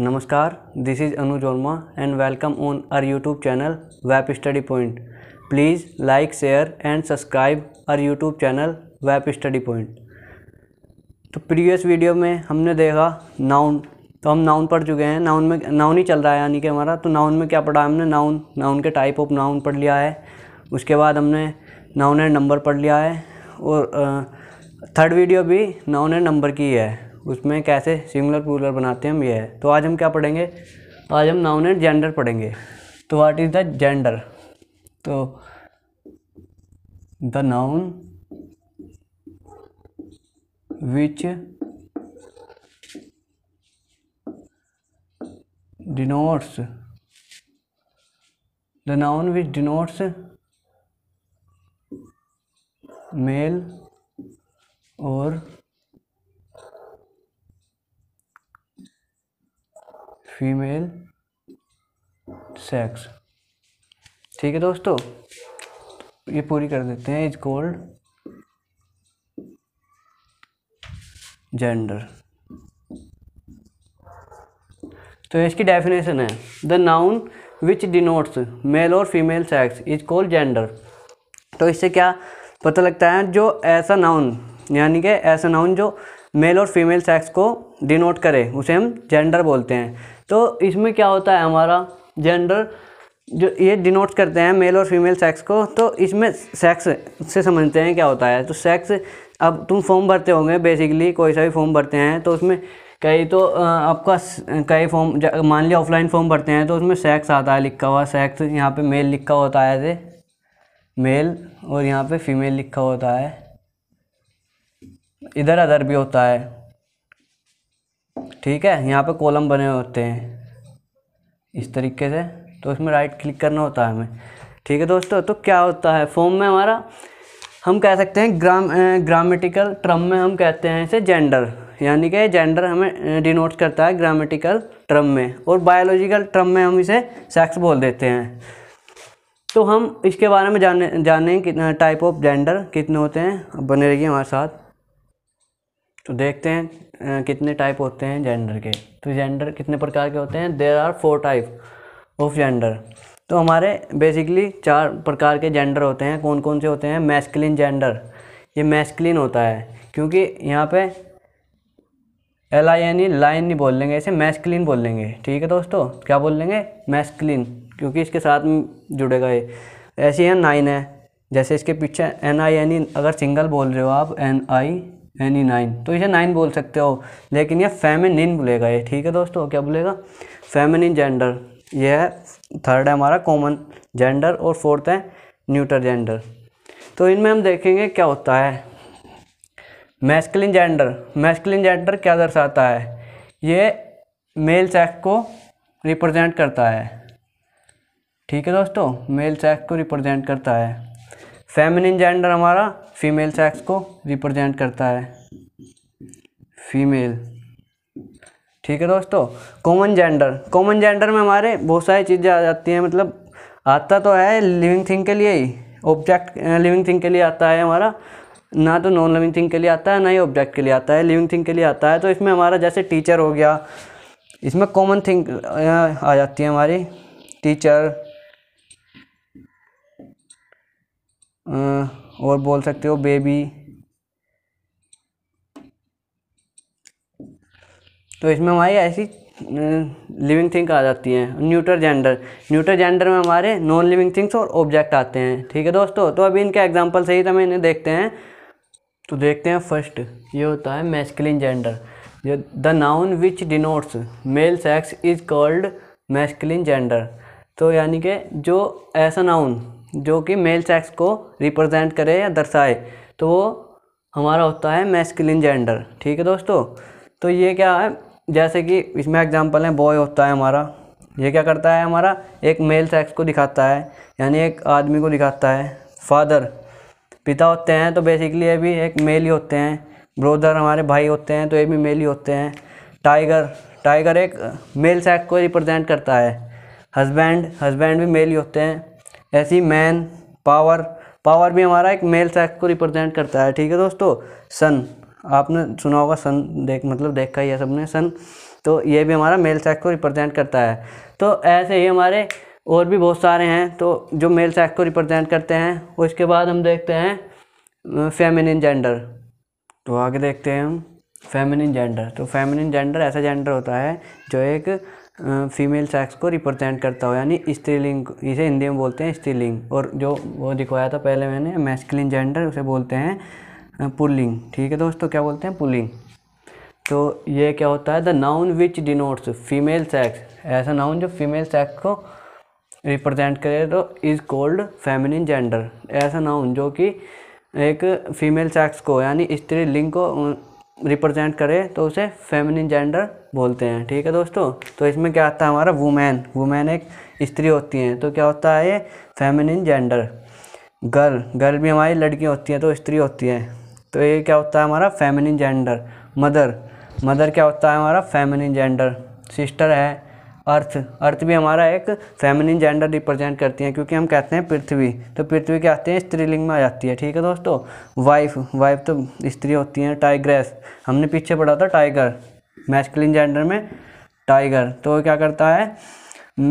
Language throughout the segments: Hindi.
नमस्कार this is Anuj Verma and welcome on our YouTube channel Web Study Point please like share and subscribe our YouTube channel Web Study Point तो प्रीवियस वीडियो में हमने देखा नाउन तो हम नाउन पढ़ चुके हैं नाउन में नाउन ही चल रहा है यानी कि हमारा तो नाउन में क्या पढ़ा हमने नाउन नाउन के टाइप ऑफ नाउन पढ़ लिया है उसके बाद हमने नाउन एंड नंबर पढ़ लिया है और थर्ड वीडियो भी नाउन एंड नंबर की है उसमें कैसे सिंगुलर पुलर बनाते हैं हम ये है तो आज हम क्या पढ़ेंगे तो आज हम नाउन एंड जेंडर पढ़ेंगे तो व्हाट इज़ द जेंडर तो the noun which denotes the noun which denotes male और फीमेल सेक्स ठीक है दोस्तों ये पूरी कर देते हैं इज कोल्ड जेंडर तो इसकी डेफिनेशन है the noun which denotes male और female sex is called gender तो इससे क्या पता लगता है जो ऐसा नाउन यानी कि ऐसा नाउन जो मेल और फीमेल सेक्स को डिनोट करे उसे हम जेंडर बोलते हैं तो इसमें क्या होता है हमारा जेंडर जो ये डिनोट करते हैं मेल और फीमेल सेक्स को तो इसमें सेक्स से समझते हैं क्या होता है तो सेक्स अब तुम फॉर्म भरते होंगे बेसिकली कोई सा भी फॉर्म भरते हैं तो उसमें कई तो आपका कई फॉर्म मान लिया ऑफलाइन फॉर्म भरते हैं तो उसमें सेक्स आता है लिखा हुआ सेक्स यहाँ पे मेल लिखा होता है ऐसे मेल और यहाँ पे फीमेल लिखा होता है इधर अदर भी होता है ठीक है यहाँ पे कॉलम बने होते हैं इस तरीके से तो इसमें राइट क्लिक करना होता है हमें ठीक है दोस्तों तो क्या होता है फॉर्म में हमारा हम कह सकते हैं ग्राम ग्रामेटिकल ट्रम में हम कहते हैं इसे जेंडर यानी कि जेंडर हमें डिनोट करता है ग्रामेटिकल ट्रम में और बायोलॉजिकल ट्रम में हम इसे सेक्स बोल देते हैं तो हम इसके बारे में जाने जाने कितना टाइप ऑफ जेंडर कितने होते हैं बने रहिए हमारे साथ तो देखते हैं कितने टाइप होते हैं जेंडर के तो जेंडर कितने प्रकार के होते हैं there are four type of gender तो हमारे बेसिकली चार प्रकार के जेंडर होते हैं कौन कौन से होते हैं मैस्कलिन जेंडर ये मैस्कलिन होता है क्योंकि यहाँ पे L I N E line नहीं बोल लेंगे इसे मैस्कलिन बोल लेंगे ठीक है दोस्तों क्या बोल लेंगे मैस्कलिन क्योंकि इसके साथ में जुड़ेगा ये ऐसी है नाइन है जैसे इसके पीछे एन आई एन ई अगर सिंगल बोल रहे हो आप एन आई एनी नाइन तो इसे नाइन बोल सकते हो लेकिन ये फेमिनिन बोलेगा ये ठीक है दोस्तों क्या बोलेगा फेमिनिन जेंडर ये है थर्ड है हमारा कॉमन जेंडर और फोर्थ है न्यूटर जेंडर तो इनमें हम देखेंगे क्या होता है मैस्किलिन जेंडर मैस्किलिन जेंडर क्या दर्शाता है ये मेल सेक्स को रिप्रेजेंट करता है ठीक है दोस्तों मेल सेक्स को रिप्रेजेंट करता है फेमिनिन जेंडर हमारा फीमेल सेक्स को रिप्रेजेंट करता है फीमेल ठीक है दोस्तों कॉमन जेंडर कॉमन जेंडर में हमारे बहुत सारी चीज़ें आ जाती हैं मतलब आता तो है लिविंग थिंग के लिए ही ऑब्जेक्ट लिविंग थिंग के लिए आता है हमारा ना तो नॉन लिविंग थिंग के लिए आता है ना ही ऑब्जेक्ट के लिए आता है लिविंग थिंग के लिए आता है तो इसमें हमारा जैसे टीचर हो गया इसमें कॉमन थिंग आ जाती है हमारी टीचर और बोल सकते हो बेबी तो इसमें हमारी ऐसी लिविंग थिंग आ जाती हैं न्यूट्रल जेंडर न्यूटर जेंडर में हमारे नॉन लिविंग थिंग्स और ऑब्जेक्ट आते हैं ठीक है दोस्तों तो अभी इनके एग्जाम्पल सही तो हम इन्हें देखते हैं तो देखते हैं फर्स्ट ये होता है मैस्किलिन जेंडर ये the noun which denotes male sex is called masculine gender तो यानी कि जो ऐसा नाउन जो कि मेल सेक्स को रिप्रेजेंट करे या दर्शाए तो वो हमारा होता है मैस्किलिन जेंडर ठीक है दोस्तों तो ये क्या है जैसे कि इसमें एग्जांपल है बॉय होता है हमारा ये क्या करता है हमारा एक मेल सेक्स को दिखाता है यानी एक आदमी को दिखाता है फादर पिता होते हैं तो बेसिकली ये भी एक मेल ही होते हैं ब्रोदर हमारे भाई होते हैं तो ये भी मेल ही होते हैं टाइगर टाइगर एक मेल सेक्स को रिप्रेजेंट करता है हस्बैंड हस्बैंड भी मेल ही होते हैं ऐसी मैन पावर पावर भी हमारा एक मेल सेक्स को रिप्रेजेंट करता है ठीक है दोस्तों सन आपने सुना होगा सन देख मतलब देखा ही है सबने सन तो ये भी हमारा मेल सेक्स को रिप्रेजेंट करता है तो ऐसे ही हमारे और भी बहुत सारे हैं तो जो मेल सेक्स को रिप्रेजेंट करते हैं उसके बाद हम देखते हैं फेमिनिन जेंडर तो आगे देखते हैं हम फेमिनिन जेंडर तो फेमिनिन जेंडर ऐसा जेंडर होता है जो एक फीमेल सेक्स को रिप्रेजेंट करता हो यानी स्त्रीलिंग इसे हिंदी में बोलते हैं स्त्रीलिंग और जो वो दिखवाया था पहले मैंने मैस्किलिन जेंडर उसे बोलते हैं पुलिंग ठीक है दोस्तों क्या बोलते हैं पुलिंग तो ये क्या होता है the noun which denotes female sex ऐसा नाउन जो फीमेल सेक्स को रिप्रेजेंट करे तो इज़ कॉल्ड फेमिनिन जेंडर ऐसा नाउन जो कि एक फीमेल सेक्स को यानी स्त्री लिंग को रिप्रेजेंट करे तो उसे फेमिनिन जेंडर बोलते हैं ठीक है दोस्तों तो इसमें क्या आता है हमारा वुमेन वुमेन एक स्त्री होती हैं तो क्या होता है ये फेमिनिन जेंडर गर्ल गर्ल भी हमारी लड़की होती हैं तो स्त्री होती है तो ये क्या होता है हमारा फेमिनिन जेंडर मदर मदर क्या होता है हमारा फेमिनिन जेंडर सिस्टर है अर्थ अर्थ भी हमारा एक फेमिनिन जेंडर रिप्रेजेंट करती है क्योंकि हम कहते हैं पृथ्वी तो पृथ्वी क्या आते हैं स्त्रीलिंग में आ जाती है ठीक है दोस्तों वाइफ वाइफ तो स्त्री होती हैं टाइग्रेस हमने पीछे पढ़ा था टाइगर मैस्किलिन जेंडर में टाइगर तो क्या करता है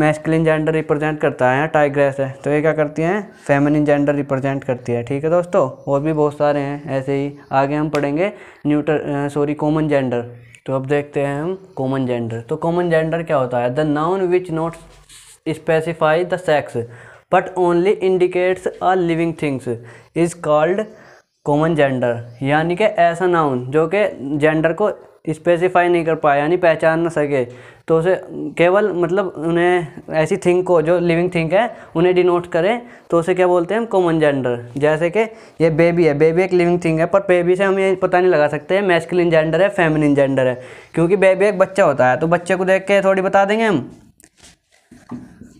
मैस्किलिन जेंडर रिप्रेजेंट करता है टाइग्रेस है तो ये क्या करती हैं फेमिनिन जेंडर रिप्रेजेंट करती है ठीक है दोस्तों और भी बहुत सारे हैं ऐसे ही आगे हम पढ़ेंगे न्यूटर सॉरी कॉमन जेंडर तो अब देखते हैं हम कॉमन जेंडर तो कॉमन जेंडर क्या होता है the noun which not specify the sex but only indicates are living things is called common gender यानी कि ऐसा नाउन जो कि जेंडर को स्पेसिफाई नहीं कर पाए यानी पहचान ना सके तो उसे केवल मतलब उन्हें ऐसी थिंक को जो लिविंग थिंक है उन्हें डिनोट करें तो उसे क्या बोलते हैं हम कॉमन जेंडर जैसे कि ये बेबी है बेबी एक लिविंग थिंक है पर बेबी से हम ये पता नहीं लगा सकते हैं मैस्किलिन जेंडर है फेमिनिन जेंडर है क्योंकि बेबी एक बच्चा होता है तो बच्चे को देख के थोड़ी बता देंगे हम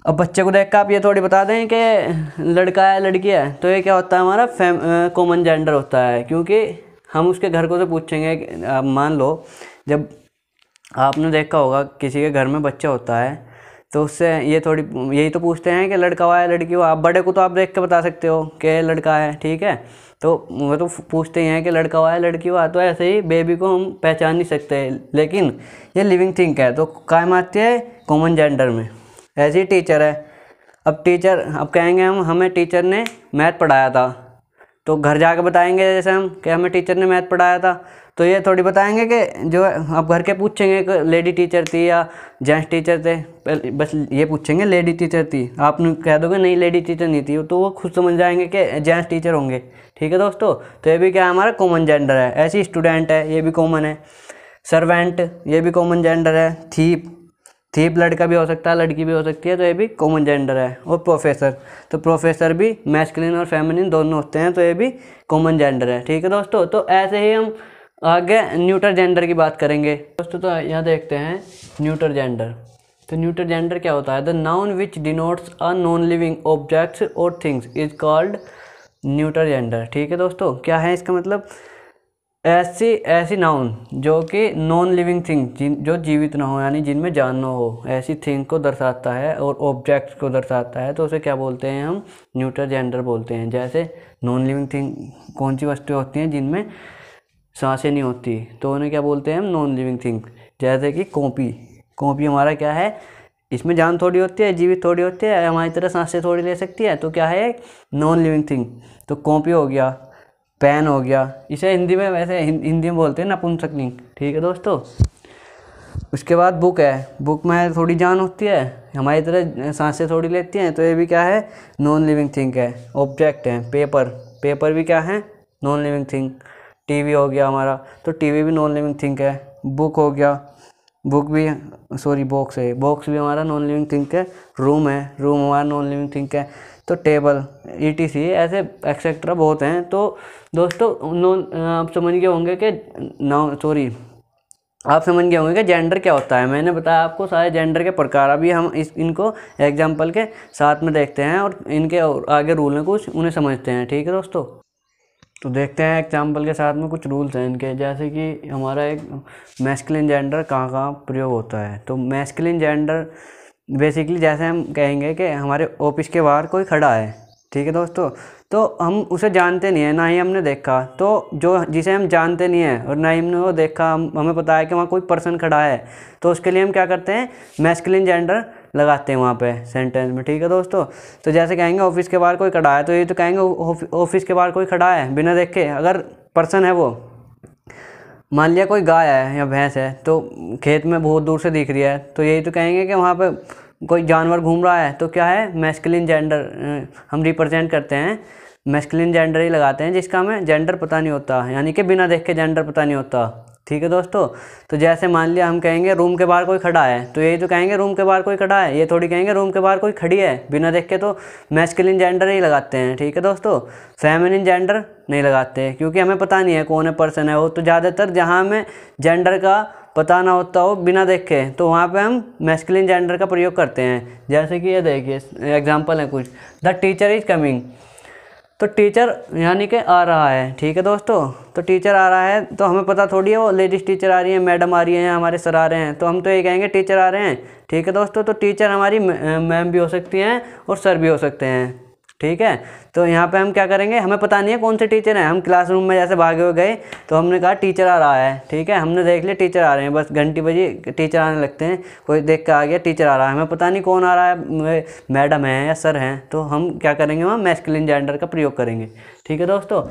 अब बच्चे को देख कर आप ये थोड़ी बता दें कि लड़का है लड़की है तो ये क्या होता है हमारा फैम कॉमन जेंडर होता है क्योंकि हम उसके घर को से पूछेंगे मान लो जब आपने देखा होगा किसी के घर में बच्चा होता है तो उससे ये थोड़ी यही तो पूछते हैं कि लड़का हुआ है लड़की हुआ आप बड़े को तो आप देख के बता सकते हो कि लड़का है ठीक है तो वो तो पूछते ही हैं कि लड़का हुआ है लड़की हुआ तो ऐसे ही बेबी को हम पहचान नहीं सकते लेकिन ये लिविंग थिंग है तो कायम आती है कॉमन जेंडर में ऐसे ही टीचर है अब टीचर अब कहेंगे हम हमें टीचर ने मैथ पढ़ाया था तो घर कर बताएंगे जैसे हम कि हमें टीचर ने मैथ पढ़ाया था तो ये थोड़ी बताएंगे कि जो आप घर के पूछेंगे कि लेडी टीचर थी या जेंट्स टीचर थे बस ये पूछेंगे लेडी टीचर थी आप कह दोगे नहीं लेडी टीचर नहीं थी तो वो खुद समझ जाएंगे कि जेंट्स टीचर होंगे ठीक है दोस्तों तो ये भी क्या हमारा कॉमन जेंडर है ऐसी स्टूडेंट है ये भी कॉमन है सर्वेंट ये भी कॉमन जेंडर है थीप थीप लड़का भी हो सकता है लड़की भी हो सकती है तो ये भी कॉमन जेंडर है और प्रोफेसर तो प्रोफेसर भी मैस्कुलिन और फेमिनिन दोनों होते हैं तो ये भी कॉमन जेंडर है ठीक है दोस्तों तो ऐसे ही हम आगे न्यूटर जेंडर की बात करेंगे दोस्तों तो यहाँ देखते हैं न्यूटर जेंडर तो न्यूटर जेंडर क्या होता है the noun which denotes a non living objects और things is called neuter gender ठीक है दोस्तों क्या है इसका मतलब ऐसी ऐसी नाउन जो कि नॉन लिविंग थिंग जिन जो जीवित ना हो यानी जिनमें जान ना हो ऐसी थिंग को दर्शाता है और ऑब्जेक्ट को दर्शाता है तो उसे क्या बोलते हैं हम न्यूट्रल जेंडर बोलते हैं जैसे नॉन लिविंग थिंग कौन सी वस्तुएं होती हैं जिनमें सांसें नहीं होती तो उन्हें क्या बोलते हैं हम नॉन लिविंग थिंग जैसे कि कॉपी कॉपी हमारा क्या है इसमें जान थोड़ी होती है जीवित थोड़ी होती है हमारी तरह सांसें थोड़ी ले सकती है तो क्या है नॉन लिविंग थिंग तो कॉपी हो गया पैन हो गया इसे हिंदी में वैसे हिंदी में बोलते हैं नपुंसक लिंग ठीक है दोस्तों उसके बाद बुक है बुक में थोड़ी जान होती है हमारी तरह सांसें थोड़ी लेती हैं तो ये भी क्या है नॉन लिविंग थिंग है ऑब्जेक्ट है पेपर पेपर भी क्या है नॉन लिविंग थिंग टीवी हो गया हमारा तो टीवी भी नॉन लिविंग थिंग है बुक हो गया बुक भी सॉरी बॉक्स है बॉक्स भी हमारा नॉन लिविंग थिंक है रूम है रूम हमारा नॉन लिविंग थिंक है तो टेबल ई टी सी ऐसे एक्सेट्रा बहुत हैं तो दोस्तों आप समझ गए होंगे कि नाउ सॉरी आप समझ गए होंगे कि जेंडर क्या होता है मैंने बताया आपको सारे जेंडर के प्रकार अभी हम इस इनको एग्जाम्पल के साथ में देखते हैं और इनके और आगे रूल हैं कुछ उन्हें समझते हैं ठीक है दोस्तों तो देखते हैं एग्जाम्पल के साथ में कुछ रूल्स हैं इनके जैसे कि हमारा एक मैस्किलिन जेंडर कहाँ कहाँ प्रयोग होता है तो मैस्किलिन जेंडर बेसिकली जैसे हम कहेंगे कि हमारे ऑफिस के बाहर कोई खड़ा है ठीक है दोस्तों तो हम उसे जानते नहीं हैं ना ही हमने देखा तो जो जिसे हम जानते नहीं हैं और ना ही हमने वो देखा हम हमें पता है कि वहाँ कोई पर्सन खड़ा है तो उसके लिए हम क्या करते हैं मैस्किलिन जेंडर लगाते हैं वहाँ पे सेंटेंस में ठीक है दोस्तों तो जैसे कहेंगे ऑफिस के बाहर कोई खड़ा है तो ये तो कहेंगे ऑफिस के बाहर कोई खड़ा है बिना देखे अगर पर्सन है वो मान लिया कोई गाय है या भैंस है तो खेत में बहुत दूर से दिख रही है तो यही तो कहेंगे कि वहाँ पर कोई जानवर घूम रहा है तो क्या है मैस्किलिन जेंडर हम रिप्रेजेंट करते हैं मैस्किलिन जेंडर ही लगाते हैं जिसका हमें जेंडर पता नहीं होता यानी कि बिना देख के जेंडर पता नहीं होता ठीक है दोस्तों तो जैसे मान लिया हम कहेंगे रूम के बाहर कोई खड़ा है तो ये जो तो कहेंगे रूम के बाहर कोई खड़ा है ये थोड़ी कहेंगे रूम के बाहर कोई खड़ी है बिना देख के तो मैस्किलिन जेंडर ही लगाते हैं ठीक है दोस्तों फेमिनिन जेंडर नहीं लगाते हैं क्योंकि हमें पता नहीं है कौन है पर्सन है वो तो ज़्यादातर जहाँ हमें जेंडर का पता ना होता हो बिना देखे तो वहाँ पे हम मैस्किलिन जेंडर का प्रयोग करते हैं जैसे कि ये देखिए एग्जांपल है कुछ द टीचर इज़ कमिंग तो टीचर यानी कि आ रहा है ठीक है दोस्तों तो टीचर आ रहा है तो हमें पता थोड़ी है वो लेडीज़ टीचर आ रही है मैडम आ रही हैं हमारे सर आ रहे हैं तो हम तो ये कहेंगे टीचर आ रहे हैं ठीक है दोस्तों तो टीचर हमारी मैम भी हो सकती हैं और सर भी हो सकते हैं ठीक है तो यहाँ पे हम क्या करेंगे हमें पता नहीं है कौन से टीचर हैं हम क्लासरूम में जैसे भागे हुए गए तो हमने कहा टीचर आ रहा है ठीक है हमने देख लिया टीचर आ रहे हैं बस घंटी बजे टीचर आने लगते हैं कोई देख के आ गया टीचर आ रहा है हमें पता नहीं कौन आ रहा है मैडम है या सर हैं तो हम क्या करेंगे वहाँ मैस्किलिन जेंडर का प्रयोग करेंगे ठीक है दोस्तों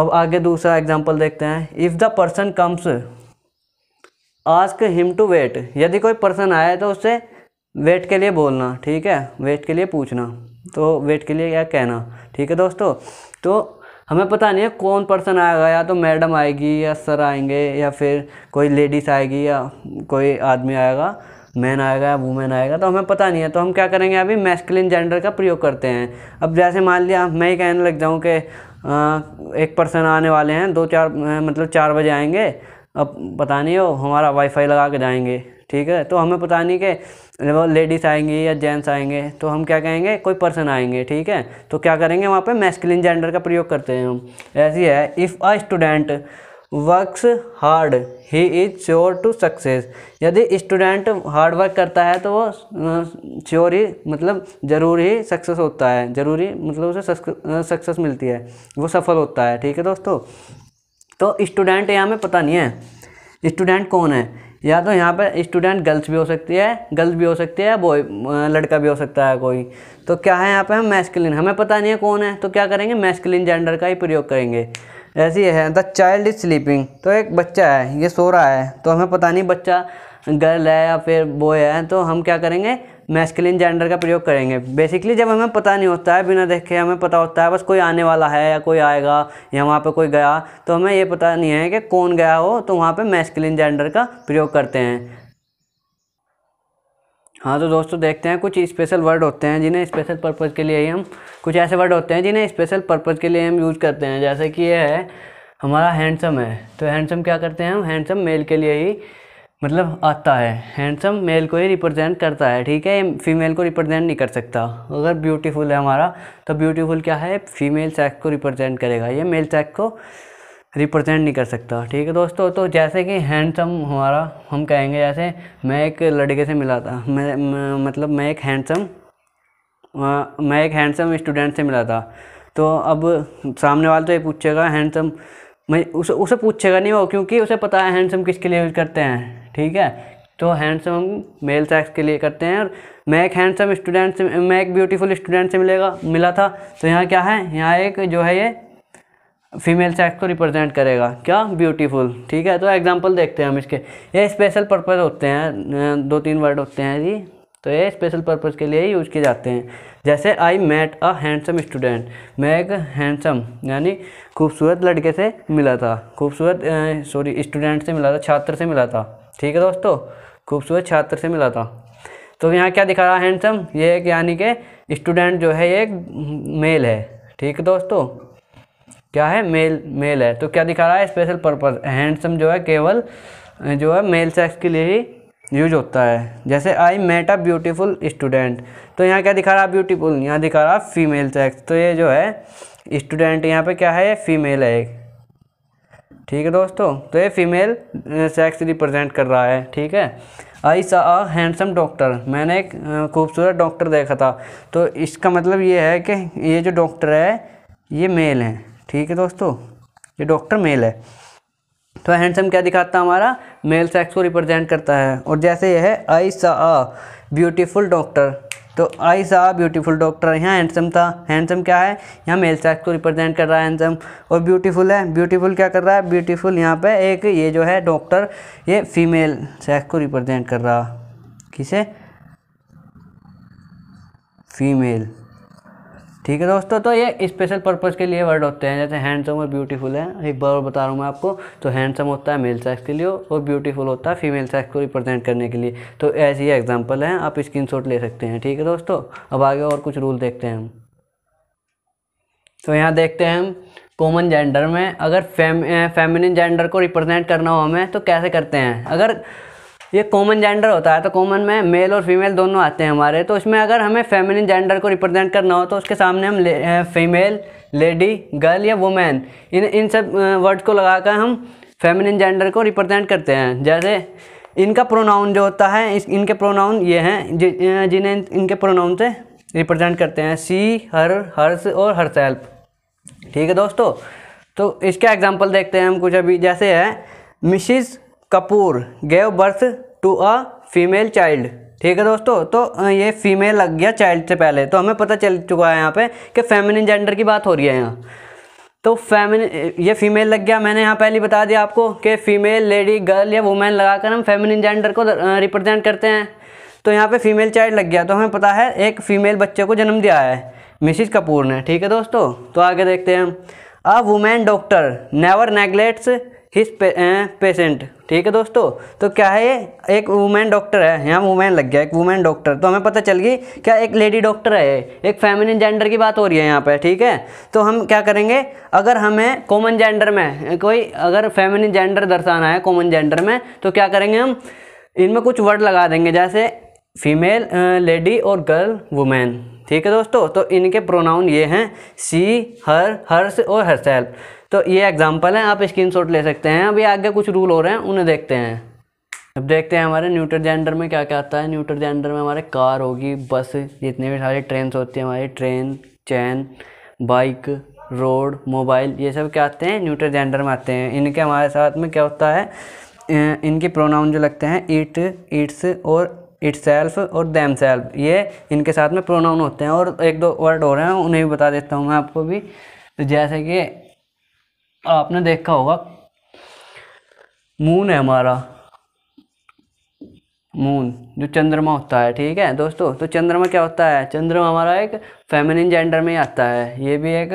अब आगे दूसरा एग्जाम्पल देखते हैं if the person comes ask him to wait यदि कोई पर्सन आए तो उससे वेट के लिए बोलना ठीक है वेट के लिए पूछना तो वेट के लिए क्या कहना ठीक है दोस्तों तो हमें पता नहीं है कौन पर्सन आएगा या तो मैडम आएगी या सर आएंगे या फिर कोई लेडीज़ आएगी या कोई आदमी आएगा मैन आएगा या वूमेन आएगा तो हमें पता नहीं है तो हम क्या करेंगे अभी मैस्कुलिन जेंडर का प्रयोग करते हैं अब जैसे मान लिया मैं ही कहने लग जाऊँ कि एक पर्सन आने वाले हैं दो चार मतलब चार बजे आएंगे अब पता नहीं हो हमारा वाईफाई लगा के जाएंगे ठीक है तो हमें पता नहीं कि वो लेडीज़ आएंगी या जेंट्स आएंगे तो हम क्या कहेंगे कोई पर्सन आएंगे ठीक है तो क्या करेंगे वहाँ पे मैस्किलिन जेंडर का प्रयोग करते हैं हम ऐसी है if a student works hard he is sure to success यदि स्टूडेंट हार्ड वर्क करता है तो वो श्योर ही मतलब ज़रूर ही सक्सेस होता है ज़रूरी मतलब उसे सक्सेस मिलती है वो सफल होता है ठीक है दोस्तों तो स्टूडेंट यहाँ में पता नहीं है स्टूडेंट कौन है या तो यहाँ पर स्टूडेंट गर्ल्स भी हो सकती है गर्ल्स भी हो सकती है बॉय लड़का भी हो सकता है कोई तो क्या है यहाँ पर हम मैस्किलिन हमें पता नहीं है कौन है तो क्या करेंगे मैस्किलिन जेंडर का ही प्रयोग करेंगे ऐसी है द चाइल्ड इज स्लीपिंग तो एक बच्चा है ये सो रहा है तो हमें पता नहीं बच्चा गर्ल है या फिर बॉय है तो हम क्या करेंगे मैस्किलिन जेंडर का प्रयोग करेंगे बेसिकली जब हमें पता नहीं होता है बिना देखे हमें पता होता है बस कोई आने वाला है या कोई आएगा या वहाँ पर कोई गया तो हमें ये पता नहीं है कि कौन गया हो तो वहाँ पर मैस्किलिन जेंडर का प्रयोग करते हैं हाँ तो दोस्तों देखते हैं कुछ स्पेशल वर्ड होते हैं जिन्हें स्पेशल पर्पज़ के लिए ही हम कुछ ऐसे वर्ड होते हैं जिन्हें स्पेशल पर्पज़ के लिए हम यूज़ करते हैं जैसे कि ये है हमारा हैंडसम है तो हैंडसम क्या करते हैं हम हैंडसम मेल के लिए ही मतलब आता है हैंडसम मेल को ही रिप्रेजेंट करता है ठीक है फीमेल को रिप्रेजेंट नहीं कर सकता अगर ब्यूटीफुल है हमारा तो ब्यूटीफुल क्या है फीमेल सेक्स को रिप्रेजेंट करेगा ये मेल सेक्स को रिप्रेजेंट नहीं कर सकता ठीक है दोस्तों तो जैसे कि हैंडसम हमारा हम कहेंगे जैसे मैं एक लड़के से मिला था मैं, मतलब मैं एक हैंडसम मैं एक हैंडसम स्टूडेंट से मिला था तो अब सामने वाले तो ये पूछेगा हैंडसम मैं उस उसे पूछेगा नहीं वो क्योंकि उसे पता है हैंडसम किसके लिए यूज़ करते हैं ठीक है तो हैंडसम हम मेल सेक्स के लिए करते हैं और मैं एक हैंडसम स्टूडेंट से मैं एक ब्यूटीफुल स्टूडेंट से मिलेगा मिला था तो यहाँ क्या है यहाँ एक जो है ये फीमेल सेक्स को रिप्रेजेंट करेगा क्या ब्यूटीफुल ठीक है तो एग्जांपल देखते हैं हम इसके ये स्पेशल पर्पज़ होते हैं दो तीन वर्ड होते हैं जी तो ये स्पेशल पर्पज़ के लिए यूज़ किए जाते हैं जैसे I met a handsome student मैं एक हैंडसम यानी खूबसूरत लड़के से मिला था खूबसूरत सॉरी स्टूडेंट से मिला था छात्र से मिला था ठीक है दोस्तों खूबसूरत छात्र से मिला था तो यहाँ क्या दिखा रहा है हैंडसम ये एक यानी कि स्टूडेंट जो है ये एक मेल है ठीक है दोस्तों क्या है मेल मेल है तो क्या दिखा रहा है स्पेशल पर्पज़ हैंडसम जो है केवल जो है मेल सेक्स के लिए ही यूज होता है जैसे I met a beautiful student तो यहाँ क्या दिखा रहा है ब्यूटीफुल यहाँ दिखा रहा फीमेल सेक्स तो ये जो है स्टूडेंट यहाँ पे क्या है ये फीमेल है एक ठीक है दोस्तों तो ये फीमेल सेक्स रिप्रेजेंट कर रहा है ठीक है आई सा अ हैंडसम डॉक्टर मैंने एक खूबसूरत डॉक्टर देखा था तो इसका मतलब ये है कि ये जो डॉक्टर है ये मेल है ठीक है दोस्तों ये डॉक्टर मेल है तो हैंडसम क्या दिखाता है हमारा मेल सेक्स को रिप्रेजेंट करता है और जैसे यह है आई सा ब्यूटीफुल डॉक्टर तो आई सा ब्यूटीफुल डॉक्टर यहाँ हैंडसम था हैंडसम क्या है यहाँ मेल सेक्स को रिप्रेजेंट कर रहा है हैंडसम और ब्यूटीफुल है ब्यूटीफुल क्या कर रहा है ब्यूटीफुल यहाँ पे एक ये जो है डॉक्टर ये फीमेल सेक्स को रिप्रेजेंट कर रहा किसे फीमेल ठीक है दोस्तों तो ये स्पेशल पर्पज़ के लिए वर्ड होते हैं जैसे हैंडसम और ब्यूटीफुल है एक बार बता रहा हूँ मैं आपको तो हैंडसम होता है मेल सेक्स के लिए और ब्यूटीफुल होता है फीमेल सेक्स को रिप्रेजेंट करने के लिए तो ऐसी एग्जाम्पल हैं आप स्क्रीन ले सकते हैं ठीक है दोस्तों अब आगे और कुछ रूल देखते हैं हम तो यहाँ देखते हैं हम कॉमन जेंडर में अगर फेम फेमिनिन जेंडर को रिप्रेजेंट करना हो हमें तो कैसे करते हैं अगर ये कॉमन जेंडर होता है तो कॉमन में मेल और फीमेल दोनों आते हैं हमारे तो उसमें अगर हमें फेमिनिन जेंडर को रिप्रेजेंट करना हो तो उसके सामने हम ले, फीमेल लेडी गर्ल या वुमेन इन इन सब वर्ड्स को लगा कर हम फेमिनिन जेंडर को रिप्रेजेंट करते हैं जैसे इनका प्रोनाउन जो होता है इस इनके प्रोनाउन ये हैं जिन्हें इनके प्रोनाउन से रिप्रेजेंट करते हैं सी हर हर्ष और हर सेल्फ ठीक है दोस्तों तो इसके एग्जांपल देखते हैं हम कुछ अभी जैसे है Mrs Kapoor gave birth to a female child ठीक है दोस्तों तो ये फीमेल लग गया चाइल्ड से पहले तो हमें पता चल चुका है यहाँ पे कि फेमिनिन जेंडर की बात हो रही है यहाँ तो फेमिन ये फीमेल लग गया मैंने यहाँ पहले बता दिया आपको कि फीमेल लेडी गर्ल या वुमेन लगाकर हम फेमिनिन जेंडर को रिप्रेजेंट करते हैं तो यहाँ पे फीमेल चाइल्ड लग गया तो हमें पता है एक फीमेल बच्चे को जन्म दिया है मिसिस कपूर ने ठीक है दोस्तों तो आगे देखते हैं हम a women doctor never neglects his patient ठीक है दोस्तों तो क्या है एक वुमेन डॉक्टर है यहाँ वुमेन लग गया एक वुमेन डॉक्टर तो हमें पता चल गई क्या एक लेडी डॉक्टर है एक फेमिनिन जेंडर की बात हो रही है यहाँ पर ठीक है तो हम क्या करेंगे अगर हमें कॉमन जेंडर में कोई अगर फेमिनिन जेंडर दर्शाना है कॉमन जेंडर में तो क्या करेंगे हम इनमें कुछ वर्ड लगा देंगे जैसे फीमेल लेडी और गर्ल वुमेन ठीक है दोस्तों तो इनके प्रोनाउन ये हैं सी हर हर्ष और हर्सेल्फ तो ये एग्जाम्पल हैं आप शॉट ले सकते हैं अभी आगे कुछ रूल हो रहे हैं उन्हें देखते हैं अब देखते हैं हमारे न्यूट्रल जेंडर में क्या क्या आता है न्यूट्रल जेंडर में हमारे कार होगी बस जितने भी सारे ट्रेन होती हैं हमारी train chain bike road mobile ये सब क्या आते हैं न्यूट्रल जेंडर में आते हैं इनके हमारे साथ में क्या होता है इनके प्रोनाउन जो लगते हैं इट इट्स और इट सेल्फ और दैम सेल्फ ये इनके साथ में प्रोनाउन होते हैं और एक दो वर्ड हो रहे हैं उन्हें भी बता देता हूँ मैं आपको भी तो जैसे कि आपने देखा होगा मून है हमारा मून जो चंद्रमा होता है ठीक है दोस्तों तो चंद्रमा क्या होता है चंद्रमा हमारा एक फेमिनिन जेंडर में ही आता है ये भी एक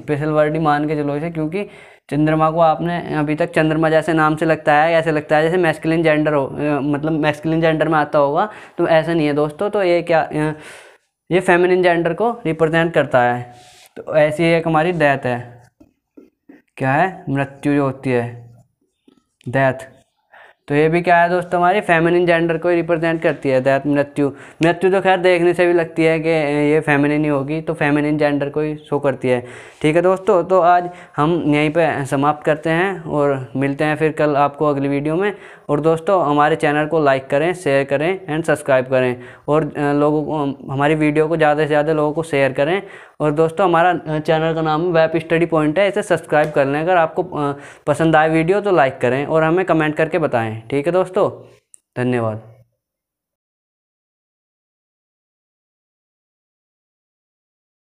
स्पेशल वर्ड ही मान के चलो इसे क्योंकि चंद्रमा को आपने अभी तक चंद्रमा जैसे नाम से लगता है ऐसे लगता है जैसे मैस्किलिन जेंडर हो मतलब मैस्किलिन जेंडर में आता होगा तो ऐसा नहीं है दोस्तों तो ये क्या ये फेमिनिन जेंडर को रिप्रेजेंट करता है तो ऐसी एक हमारी डेथ है क्या है मृत्यु जो होती है डेथ तो ये भी क्या है दोस्तों हमारी फेमिनिन जेंडर को रिप्रेजेंट करती है दैट मृत्यु मृत्यु तो खैर देखने से भी लगती है कि ये फेमिनिन ही होगी तो फेमिनिन जेंडर को ही शो करती है ठीक है दोस्तों तो आज हम यहीं पे समाप्त करते हैं और मिलते हैं फिर कल आपको अगली वीडियो में और दोस्तों हमारे चैनल को लाइक करें शेयर करें एंड सब्सक्राइब करें और लोगों को हमारी वीडियो को ज़्यादा से ज़्यादा लोगों को शेयर करें और दोस्तों हमारा चैनल का नाम वेब स्टडी पॉइंट है इसे सब्सक्राइब कर लें अगर आपको पसंद आए वीडियो तो लाइक करें और हमें कमेंट करके बताएँ ठीक है दोस्तों धन्यवाद